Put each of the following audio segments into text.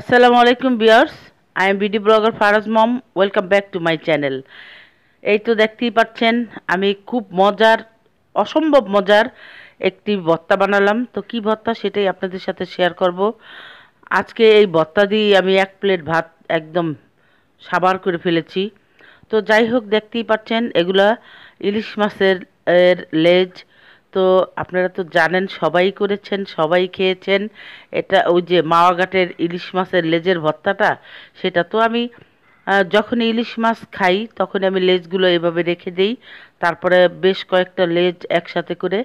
আসসালামু আলাইকুম বিয়ার্স I am BD blogger Faraz মম welcome back to my channel এই তো দেখতেই পাচ্ছেন আমি খুব মজার অসম্ভব মজার একটি ভত্তা বানালাম তো কি ভত্তা সেটাই আপনাদের সাথে শেয়ার করব আজকে এই ভত্তা দিয়ে আমি এক প্লেট ভাত একদম সাবার করে ফেলেছি তো যাই হোক দেখতেই পাচ্ছেন এগুলা ইলিশ মাছের লেজ তো আপনারা তো জানেন সবাই করেছেন সবাই খেয়েছেন এটা ওই যে মাওয়াঘাটের ইলিশ মাছের লেজের ভর্তাটা সেটা তো আমি যখন ইলিশ মাছ খাই তখন আমি লেজগুলো এভাবে রেখে দিই তারপরে বেশ কয়েকটা লেজ একসাথে করে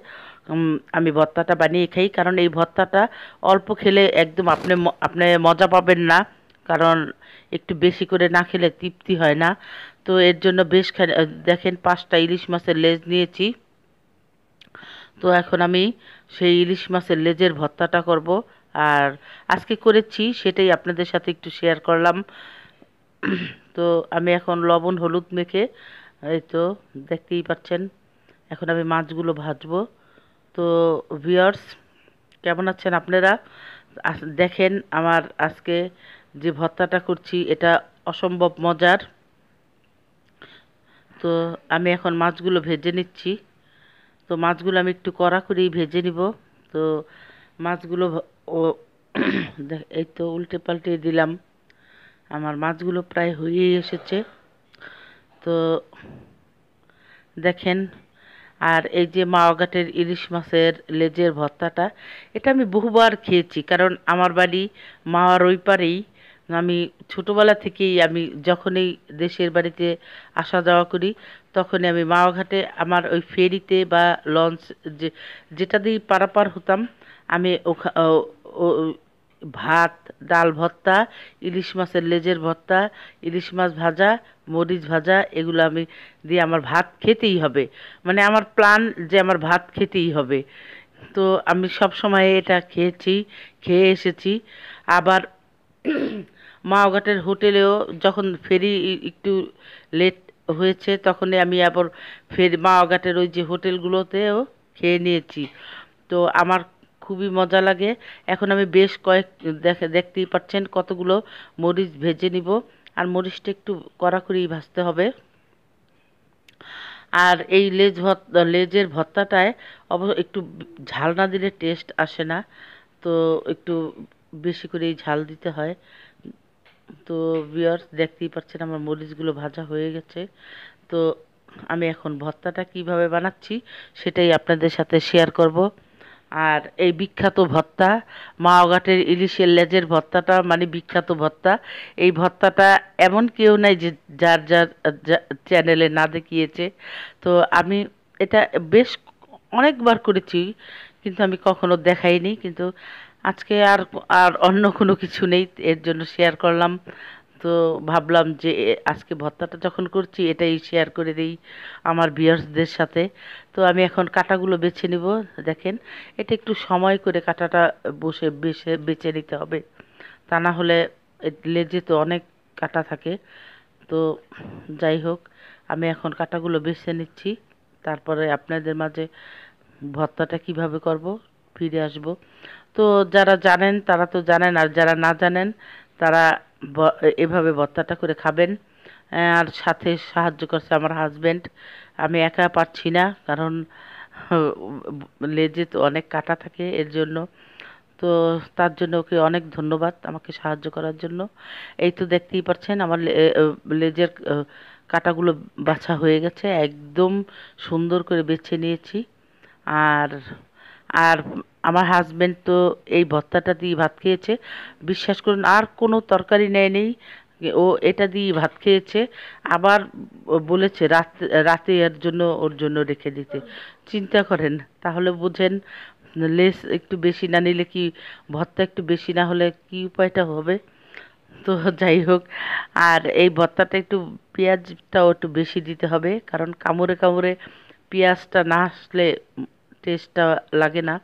আমি ভর্তাটা বানিয়ে খাই কারণ এই ভর্তাটা অল্প খেলে একদম আপনি আপনি মজা পাবেন না কারণ একটু বেশি করে না খেলে তৃপ্তি হয় না তো এর জন্য বেশ দেখেন পাঁচটা ইলিশ মাছের লেজ নিয়েছি তো এখন আমি সেই ইলিশ মাছের লেজের ভর্তাটা করব আর আজকে করেছি সেটাই আপনাদের সাথে একটু শেয়ার করলাম তো আমি এখন লবণ হলুদ মেখে এই তো দেখতেই পাচ্ছেন এখন আমি মাছগুলো ভাজবো তো ভিওর্স কেমন আছেন আপনারা দেখেন আমার আজকে যে ভর্তাটা করছি এটা অসম্ভব মজার তো আমি এখন মাছগুলো ভেজে নিচ্ছি তো মাছগুলো আমি একটু কড়া করেই ভেজে নিব তো মাছগুলো ও এই তো উল্টে পাল্টে দিলাম আমার মাছগুলো প্রায় হয়েই এসেছে তো দেখেন আর এই যে মাওয়াঘাটের ইলিশ মাছের লেজের ভর্তাটা এটা আমি বহুবার খেয়েছি কারণ আমার বাড়ি মাওয়ার ওই পারেই আমি ছোটোবেলা থেকেই আমি যখনই দেশের বাড়িতে আসা যাওয়া করি তখনই আমি মাওয়াঘাটে আমার ওই ফেরিতে বা লঞ্চ যে যেটা দিয়ে পারাপার হতাম আমি ওখা ভাত ডাল ভর্তা ইলিশ মাছের লেজের ভর্তা ইলিশ মাছ ভাজা মরিচ ভাজা এগুলো আমি দিয়ে আমার ভাত খেতেই হবে মানে আমার প্ল্যান যে আমার ভাত খেতেই হবে তো আমি সব সময় এটা খেয়েছি খেয়ে এসেছি আবার মাওঘাটের হোটেলেও যখন ফেরি একটু লেট হয়েছে তখনই আমি আবার ফের মাওঘাটের ওই যে হোটেলগুলোতেও খেয়ে নিয়েছি তো আমার খুবই মজা লাগে এখন আমি বেশ কয়েক দেখে দেখতেই পাচ্ছেন কতগুলো মরিচ ভেজে নিব আর মরিচটা একটু কড়া ভাজতে হবে আর এই লেজ ভত লেজের ভর্তাটায় অব একটু ঝাল না দিলে টেস্ট আসে না তো একটু বেশি করেই ঝাল দিতে হয় তো বিয়ার্স দেখতেই পাচ্ছেন আমার মরিচগুলো ভাজা হয়ে গেছে তো আমি এখন ভর্তাটা কিভাবে বানাচ্ছি সেটাই আপনাদের সাথে শেয়ার করব আর এই বিখ্যাত ভর্তা মাওঘাটের ইলিশের লেজের ভর্তাটা মানে বিখ্যাত ভর্তা এই ভর্তাটা এমন কেউ নাই যে যার যার চ্যানেলে না দেখিয়েছে তো আমি এটা বেশ অনেকবার করেছি কিন্তু আমি কখনো দেখাইনি কিন্তু আজকে আর আর অন্য কোনো কিছু নেই এর জন্য শেয়ার করলাম তো ভাবলাম যে আজকে ভর্তাটা যখন করছি এটাই শেয়ার করে দিই আমার বিয়ার্সদের সাথে তো আমি এখন কাটাগুলো বেছে নিব দেখেন এটা একটু সময় করে কাটাটা বসে বেছে বেছে নিতে হবে তা না হলে লেজে তো অনেক কাটা থাকে তো যাই হোক আমি এখন কাটাগুলো বেছে নিচ্ছি তারপরে আপনাদের মাঝে ভর্তাটা কিভাবে করব ফিরে আসব তো যারা জানেন তারা তো জানেন আর যারা না জানেন তারা এভাবে ভর্তাটা করে খাবেন আর সাথে সাহায্য করছে আমার হাজব্যান্ড আমি একা পারছি না কারণ লেজে তো অনেক কাটা থাকে এর জন্য তো তার জন্য ওকে অনেক ধন্যবাদ আমাকে সাহায্য করার জন্য এই তো দেখতেই পাচ্ছেন আমার লেজের কাটাগুলো বাছা হয়ে গেছে একদম সুন্দর করে বেছে নিয়েছি আর আর আমার হাজব্যান্ড তো এই ভর্তাটা দিয়ে ভাত খেয়েছে বিশ্বাস করুন আর কোনো তরকারি নেয় নেই ও এটা দিয়ে ভাত খেয়েছে আবার বলেছে রাত রাতে এর জন্য ওর জন্য রেখে দিতে চিন্তা করেন তাহলে বুঝেন লেস একটু বেশি না নিলে কি ভর্তা একটু বেশি না হলে কি উপায়টা হবে তো যাই হোক আর এই ভর্তাটা একটু পেঁয়াজটাও একটু বেশি দিতে হবে কারণ কামড়ে কামড়ে পেঁয়াজটা না আসলে টেস্টটা লাগে না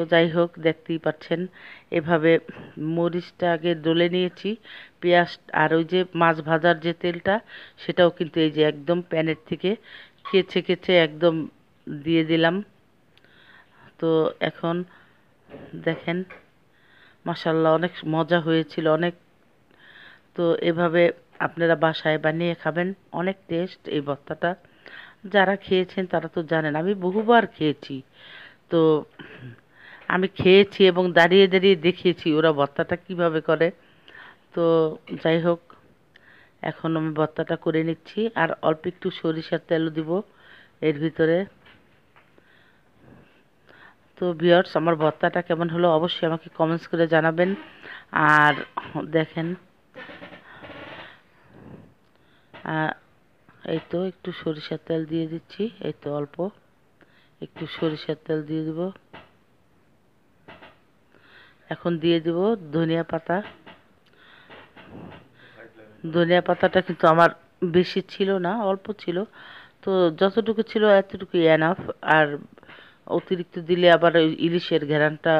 তো যাই হোক দেখতেই পাচ্ছেন এভাবে মরিচটা আগে ডলে নিয়েছি পেঁয়াজ আর ওই যে মাছ ভাজার যে তেলটা সেটাও কিন্তু এই যে একদম প্যানের থেকে কেচে কেচে একদম দিয়ে দিলাম তো এখন দেখেন মাসাল্লাহ অনেক মজা হয়েছিল অনেক তো এভাবে আপনারা বাসায় বানিয়ে খাবেন অনেক টেস্ট এই ভর্তাটা যারা খেয়েছেন তারা তো জানেন আমি বহুবার খেয়েছি তো আমি খেয়েছি এবং দাঁড়িয়ে দাঁড়িয়ে দেখিয়েছি ওরা ভর্তাটা কিভাবে করে তো যাই হোক এখন আমি ভর্তাটা করে নিচ্ছি আর অল্প একটু সরিষার তেলও দিব এর ভিতরে তো ভিওর্স আমার ভর্তাটা কেমন হলো অবশ্যই আমাকে কমেন্টস করে জানাবেন আর দেখেন এই তো একটু সরিষার তেল দিয়ে দিচ্ছি এই তো অল্প একটু সরিষার তেল দিয়ে দেবো এখন দিয়ে দিব ধনিয়া পাতা ধনিয়া পাতাটা কিন্তু আমার বেশি ছিল না অল্প ছিল তো যতটুকু ছিল এতটুকু এনাফ আর অতিরিক্ত দিলে আবার ইলিশের ঘেরানটা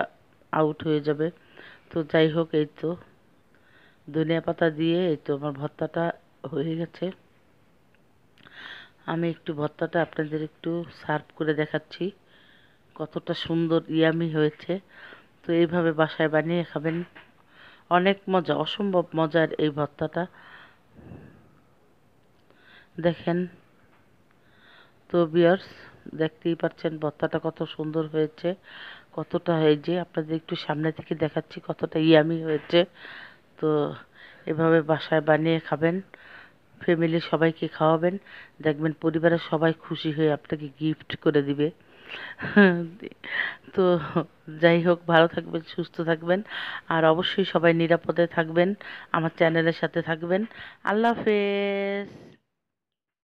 আউট হয়ে যাবে তো যাই হোক এই তো ধনিয়া পাতা দিয়ে এই তো আমার ভর্তাটা হয়ে গেছে আমি একটু ভর্তাটা আপনাদের একটু সার্ভ করে দেখাচ্ছি কতটা সুন্দর ইয়ামি হয়েছে তো এইভাবে বাসায় বানিয়ে খাবেন অনেক মজা অসম্ভব মজার এই ভর্তাটা দেখেন তো বিয়ার্স দেখতেই পাচ্ছেন ভর্তাটা কত সুন্দর হয়েছে কতটা হয়েছে আপনাদের একটু সামনে থেকে দেখাচ্ছি কতটা ইয়ামি হয়েছে তো এভাবে বাসায় বানিয়ে খাবেন ফ্যামিলি সবাইকে খাওয়াবেন দেখবেন পরিবারের সবাই খুশি হয়ে আপনাকে গিফট করে দিবে তো যাই হোক ভালো থাকবেন সুস্থ থাকবেন আর অবশ্যই সবাই নিরাপদে থাকবেন আমার চ্যানেলের সাথে থাকবেন আল্লাহ হাফেজ